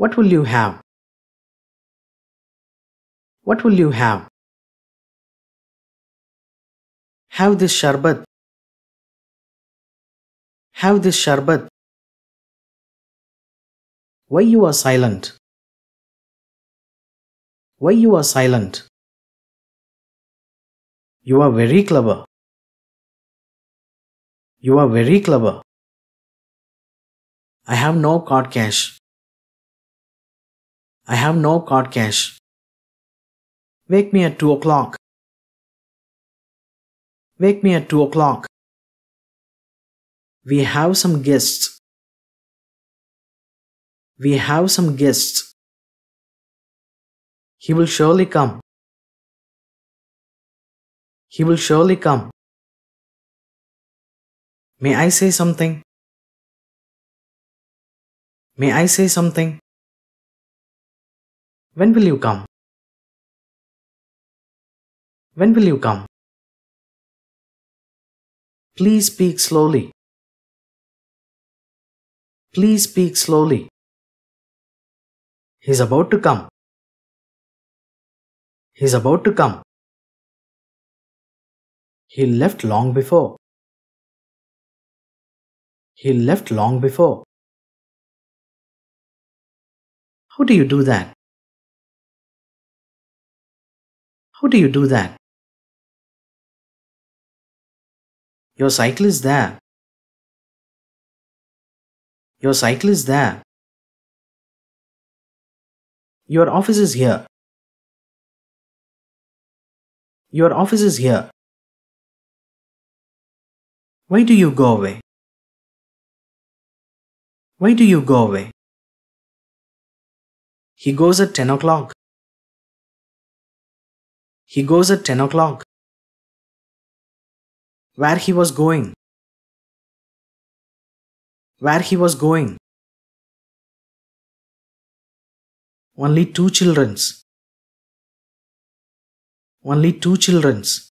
What will you have? What will you have? Have this sharbat. Have this sharbat. Why you are silent? Why you are silent? You are very clever. You are very clever. I have no card cash. I have no card cash. Wake me at 2 o'clock. Wake me at 2 o'clock. We have some guests. We have some guests. He will surely come. He will surely come. May I say something? May I say something? When will you come? When will you come? Please speak slowly. Please speak slowly. He's about to come. He's about to come. He left long before. He left long before. How do you do that? How do you do that? Your cycle is there. Your cycle is there. Your office is here. Your office is here. Why do you go away? Why do you go away? He goes at 10 o'clock. He goes at 10 o'clock. Where he was going. Where he was going. Only two children's. Only two children's.